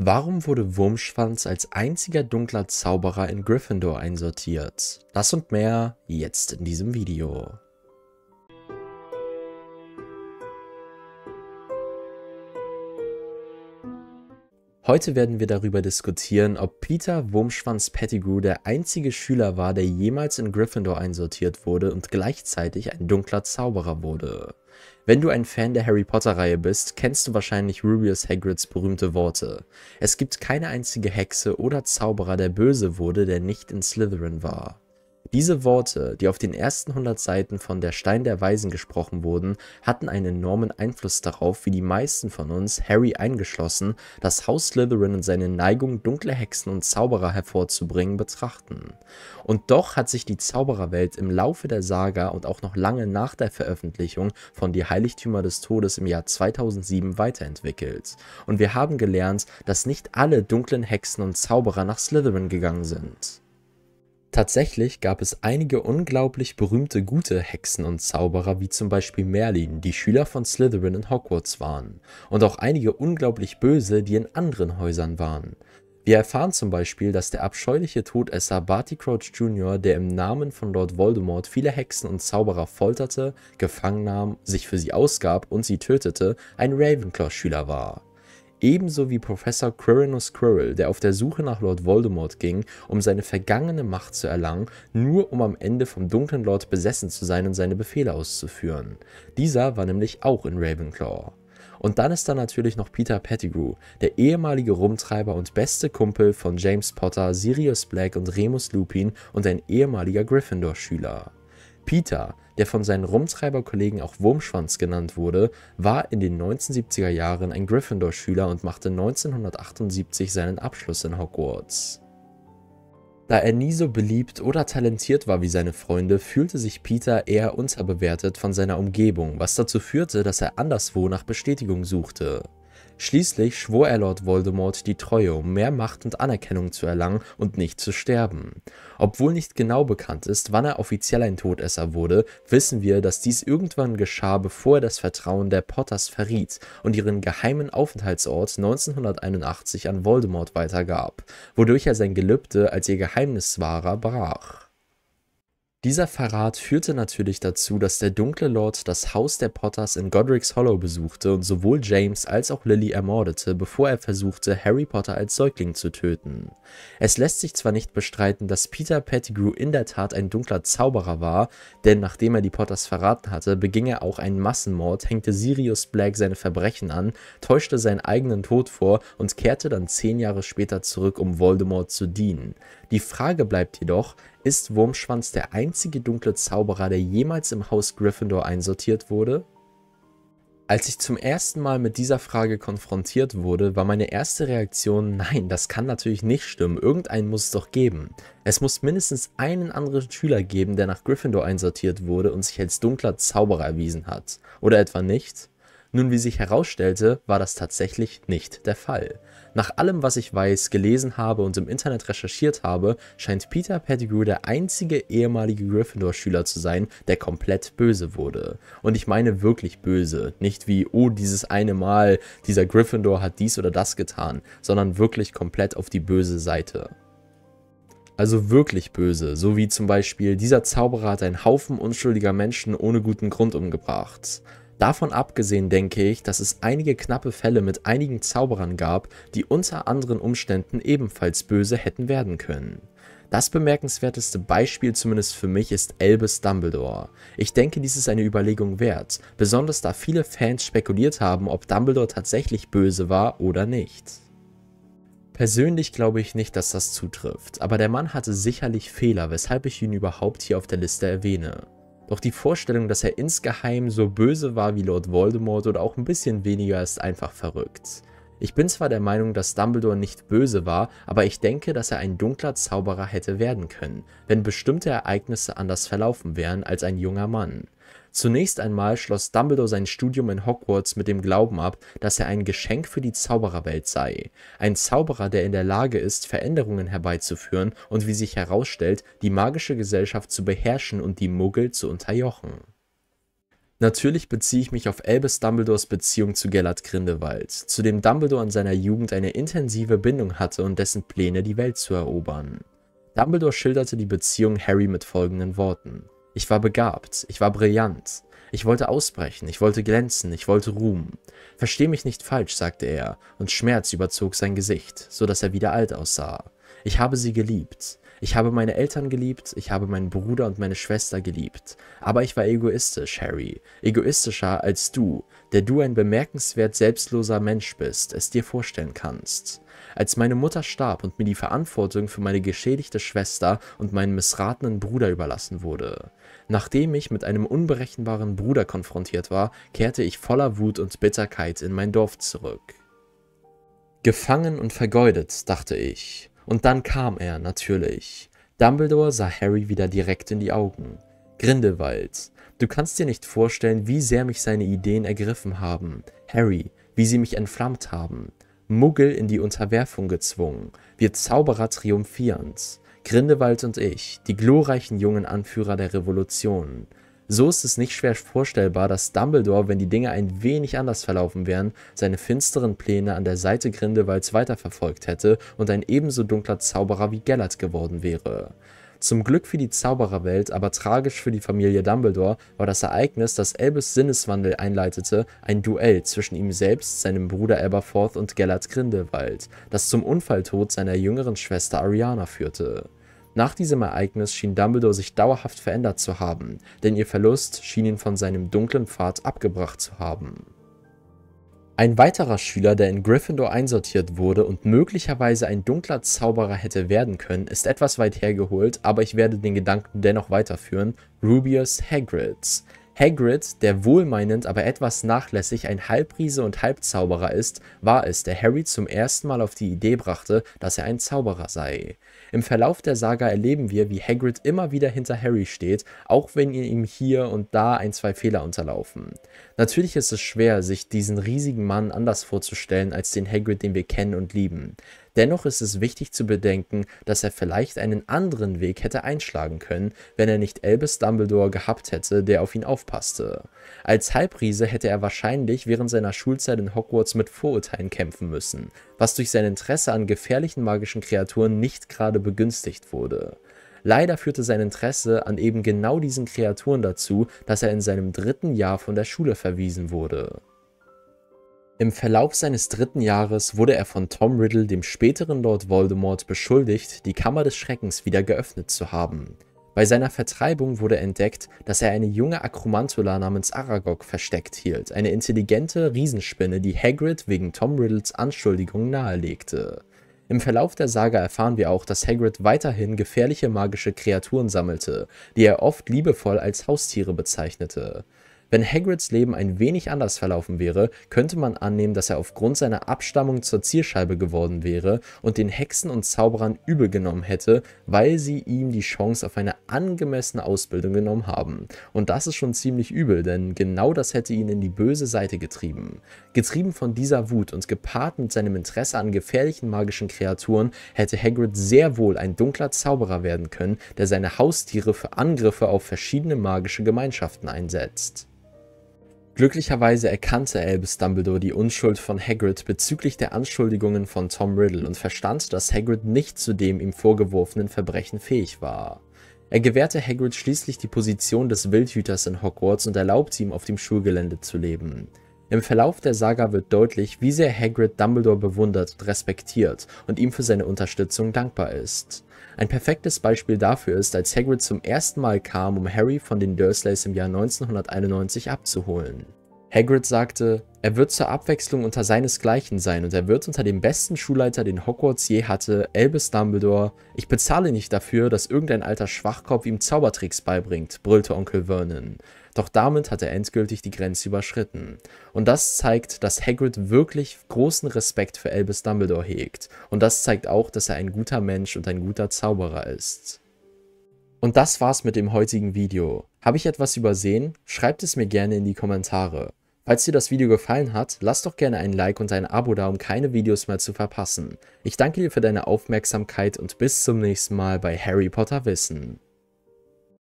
Warum wurde Wurmschwanz als einziger dunkler Zauberer in Gryffindor einsortiert? Das und mehr jetzt in diesem Video. Heute werden wir darüber diskutieren, ob Peter Wurmschwanz Pettigrew der einzige Schüler war, der jemals in Gryffindor einsortiert wurde und gleichzeitig ein dunkler Zauberer wurde. Wenn du ein Fan der Harry Potter-Reihe bist, kennst du wahrscheinlich Rubius Hagrids berühmte Worte. Es gibt keine einzige Hexe oder Zauberer, der böse wurde, der nicht in Slytherin war. Diese Worte, die auf den ersten 100 Seiten von Der Stein der Weisen gesprochen wurden, hatten einen enormen Einfluss darauf, wie die meisten von uns, Harry eingeschlossen, das Haus Slytherin und seine Neigung, dunkle Hexen und Zauberer hervorzubringen, betrachten. Und doch hat sich die Zaubererwelt im Laufe der Saga und auch noch lange nach der Veröffentlichung von Die Heiligtümer des Todes im Jahr 2007 weiterentwickelt. Und wir haben gelernt, dass nicht alle dunklen Hexen und Zauberer nach Slytherin gegangen sind. Tatsächlich gab es einige unglaublich berühmte gute Hexen und Zauberer wie zum Beispiel Merlin, die Schüler von Slytherin in Hogwarts waren, und auch einige unglaublich böse, die in anderen Häusern waren. Wir erfahren zum Beispiel, dass der abscheuliche Todesser Barty Crouch Jr., der im Namen von Lord Voldemort viele Hexen und Zauberer folterte, gefangen nahm, sich für sie ausgab und sie tötete, ein Ravenclaw-Schüler war ebenso wie Professor Quirinus Squirrel, der auf der Suche nach Lord Voldemort ging, um seine vergangene Macht zu erlangen, nur um am Ende vom dunklen Lord besessen zu sein und seine Befehle auszuführen. Dieser war nämlich auch in Ravenclaw. Und dann ist da natürlich noch Peter Pettigrew, der ehemalige Rumtreiber und beste Kumpel von James Potter, Sirius Black und Remus Lupin und ein ehemaliger Gryffindor-Schüler. Peter, der von seinen Rumtreiberkollegen auch Wurmschwanz genannt wurde, war in den 1970er Jahren ein Gryffindor-Schüler und machte 1978 seinen Abschluss in Hogwarts. Da er nie so beliebt oder talentiert war wie seine Freunde, fühlte sich Peter eher unterbewertet von seiner Umgebung, was dazu führte, dass er anderswo nach Bestätigung suchte. Schließlich schwor er Lord Voldemort die Treue, um mehr Macht und Anerkennung zu erlangen und nicht zu sterben. Obwohl nicht genau bekannt ist, wann er offiziell ein Todesser wurde, wissen wir, dass dies irgendwann geschah, bevor er das Vertrauen der Potters verriet und ihren geheimen Aufenthaltsort 1981 an Voldemort weitergab, wodurch er sein Gelübde als ihr Geheimniswahrer brach. Dieser Verrat führte natürlich dazu, dass der Dunkle Lord das Haus der Potters in Godric's Hollow besuchte und sowohl James als auch Lily ermordete, bevor er versuchte, Harry Potter als Säugling zu töten. Es lässt sich zwar nicht bestreiten, dass Peter Pettigrew in der Tat ein dunkler Zauberer war, denn nachdem er die Potters verraten hatte, beging er auch einen Massenmord, hängte Sirius Black seine Verbrechen an, täuschte seinen eigenen Tod vor und kehrte dann zehn Jahre später zurück, um Voldemort zu dienen. Die Frage bleibt jedoch, ist Wurmschwanz der einzige einzige dunkle Zauberer, der jemals im Haus Gryffindor einsortiert wurde? Als ich zum ersten Mal mit dieser Frage konfrontiert wurde, war meine erste Reaktion, nein, das kann natürlich nicht stimmen, irgendeinen muss es doch geben. Es muss mindestens einen anderen Schüler geben, der nach Gryffindor einsortiert wurde und sich als dunkler Zauberer erwiesen hat. Oder etwa nicht? Nun, wie sich herausstellte, war das tatsächlich nicht der Fall. Nach allem, was ich weiß, gelesen habe und im Internet recherchiert habe, scheint Peter Pettigrew der einzige ehemalige Gryffindor-Schüler zu sein, der komplett böse wurde. Und ich meine wirklich böse, nicht wie, oh, dieses eine Mal, dieser Gryffindor hat dies oder das getan, sondern wirklich komplett auf die böse Seite also wirklich böse, so wie zum Beispiel dieser Zauberer hat einen Haufen unschuldiger Menschen ohne guten Grund umgebracht. Davon abgesehen denke ich, dass es einige knappe Fälle mit einigen Zauberern gab, die unter anderen Umständen ebenfalls böse hätten werden können. Das bemerkenswerteste Beispiel zumindest für mich ist Albus Dumbledore. Ich denke, dies ist eine Überlegung wert, besonders da viele Fans spekuliert haben, ob Dumbledore tatsächlich böse war oder nicht. Persönlich glaube ich nicht, dass das zutrifft, aber der Mann hatte sicherlich Fehler, weshalb ich ihn überhaupt hier auf der Liste erwähne. Doch die Vorstellung, dass er insgeheim so böse war wie Lord Voldemort oder auch ein bisschen weniger, ist einfach verrückt. Ich bin zwar der Meinung, dass Dumbledore nicht böse war, aber ich denke, dass er ein dunkler Zauberer hätte werden können, wenn bestimmte Ereignisse anders verlaufen wären als ein junger Mann. Zunächst einmal schloss Dumbledore sein Studium in Hogwarts mit dem Glauben ab, dass er ein Geschenk für die Zaubererwelt sei. Ein Zauberer, der in der Lage ist, Veränderungen herbeizuführen und wie sich herausstellt, die magische Gesellschaft zu beherrschen und die Muggel zu unterjochen. Natürlich beziehe ich mich auf Albus Dumbledores Beziehung zu Gellert Grindewald, zu dem Dumbledore in seiner Jugend eine intensive Bindung hatte und dessen Pläne, die Welt zu erobern. Dumbledore schilderte die Beziehung Harry mit folgenden Worten. Ich war begabt, ich war brillant, ich wollte ausbrechen, ich wollte glänzen, ich wollte Ruhm. Versteh mich nicht falsch, sagte er, und Schmerz überzog sein Gesicht, so dass er wieder alt aussah. Ich habe sie geliebt. Ich habe meine Eltern geliebt, ich habe meinen Bruder und meine Schwester geliebt. Aber ich war egoistisch, Harry. Egoistischer als du, der du ein bemerkenswert selbstloser Mensch bist, es dir vorstellen kannst. Als meine Mutter starb und mir die Verantwortung für meine geschädigte Schwester und meinen missratenen Bruder überlassen wurde. Nachdem ich mit einem unberechenbaren Bruder konfrontiert war, kehrte ich voller Wut und Bitterkeit in mein Dorf zurück. Gefangen und vergeudet, dachte ich. Und dann kam er, natürlich. Dumbledore sah Harry wieder direkt in die Augen. Grindelwald, du kannst dir nicht vorstellen, wie sehr mich seine Ideen ergriffen haben. Harry, wie sie mich entflammt haben. Muggel in die Unterwerfung gezwungen, wir Zauberer triumphierend. Grindelwald und ich, die glorreichen jungen Anführer der Revolution. So ist es nicht schwer vorstellbar, dass Dumbledore, wenn die Dinge ein wenig anders verlaufen wären, seine finsteren Pläne an der Seite Grindelwalds weiterverfolgt hätte und ein ebenso dunkler Zauberer wie Gellert geworden wäre. Zum Glück für die Zaubererwelt, aber tragisch für die Familie Dumbledore, war das Ereignis, das Albus Sinneswandel einleitete, ein Duell zwischen ihm selbst, seinem Bruder Aberforth und Gellert Grindelwald, das zum Unfalltod seiner jüngeren Schwester Ariana führte. Nach diesem Ereignis schien Dumbledore sich dauerhaft verändert zu haben, denn ihr Verlust schien ihn von seinem dunklen Pfad abgebracht zu haben. Ein weiterer Schüler, der in Gryffindor einsortiert wurde und möglicherweise ein dunkler Zauberer hätte werden können, ist etwas weit hergeholt, aber ich werde den Gedanken dennoch weiterführen, Rubius Hagrid. Hagrid, der wohlmeinend, aber etwas nachlässig ein Halbriese und Halbzauberer ist, war es, der Harry zum ersten Mal auf die Idee brachte, dass er ein Zauberer sei. Im Verlauf der Saga erleben wir, wie Hagrid immer wieder hinter Harry steht, auch wenn ihm hier und da ein, zwei Fehler unterlaufen. Natürlich ist es schwer, sich diesen riesigen Mann anders vorzustellen als den Hagrid, den wir kennen und lieben. Dennoch ist es wichtig zu bedenken, dass er vielleicht einen anderen Weg hätte einschlagen können, wenn er nicht Albus Dumbledore gehabt hätte, der auf ihn aufpasste. Als Halbriese hätte er wahrscheinlich während seiner Schulzeit in Hogwarts mit Vorurteilen kämpfen müssen, was durch sein Interesse an gefährlichen magischen Kreaturen nicht gerade begünstigt wurde. Leider führte sein Interesse an eben genau diesen Kreaturen dazu, dass er in seinem dritten Jahr von der Schule verwiesen wurde. Im Verlauf seines dritten Jahres wurde er von Tom Riddle, dem späteren Lord Voldemort, beschuldigt, die Kammer des Schreckens wieder geöffnet zu haben. Bei seiner Vertreibung wurde entdeckt, dass er eine junge Akromantula namens Aragog versteckt hielt, eine intelligente Riesenspinne, die Hagrid wegen Tom Riddles Anschuldigung nahelegte. Im Verlauf der Saga erfahren wir auch, dass Hagrid weiterhin gefährliche magische Kreaturen sammelte, die er oft liebevoll als Haustiere bezeichnete. Wenn Hagrids Leben ein wenig anders verlaufen wäre, könnte man annehmen, dass er aufgrund seiner Abstammung zur Zierscheibe geworden wäre und den Hexen und Zauberern übel genommen hätte, weil sie ihm die Chance auf eine angemessene Ausbildung genommen haben. Und das ist schon ziemlich übel, denn genau das hätte ihn in die böse Seite getrieben. Getrieben von dieser Wut und gepaart mit seinem Interesse an gefährlichen magischen Kreaturen, hätte Hagrid sehr wohl ein dunkler Zauberer werden können, der seine Haustiere für Angriffe auf verschiedene magische Gemeinschaften einsetzt. Glücklicherweise erkannte Albus Dumbledore die Unschuld von Hagrid bezüglich der Anschuldigungen von Tom Riddle und verstand, dass Hagrid nicht zu dem ihm vorgeworfenen Verbrechen fähig war. Er gewährte Hagrid schließlich die Position des Wildhüters in Hogwarts und erlaubte ihm, auf dem Schulgelände zu leben. Im Verlauf der Saga wird deutlich, wie sehr Hagrid Dumbledore bewundert und respektiert und ihm für seine Unterstützung dankbar ist. Ein perfektes Beispiel dafür ist, als Hagrid zum ersten Mal kam, um Harry von den Dursleys im Jahr 1991 abzuholen. Hagrid sagte, er wird zur Abwechslung unter seinesgleichen sein und er wird unter dem besten Schulleiter, den Hogwarts je hatte, Albus Dumbledore. Ich bezahle nicht dafür, dass irgendein alter Schwachkopf ihm Zaubertricks beibringt, brüllte Onkel Vernon. Doch damit hat er endgültig die Grenze überschritten. Und das zeigt, dass Hagrid wirklich großen Respekt für Albus Dumbledore hegt. Und das zeigt auch, dass er ein guter Mensch und ein guter Zauberer ist. Und das war's mit dem heutigen Video. Habe ich etwas übersehen? Schreibt es mir gerne in die Kommentare. Falls dir das Video gefallen hat, lass doch gerne ein Like und ein Abo da, um keine Videos mehr zu verpassen. Ich danke dir für deine Aufmerksamkeit und bis zum nächsten Mal bei Harry Potter Wissen.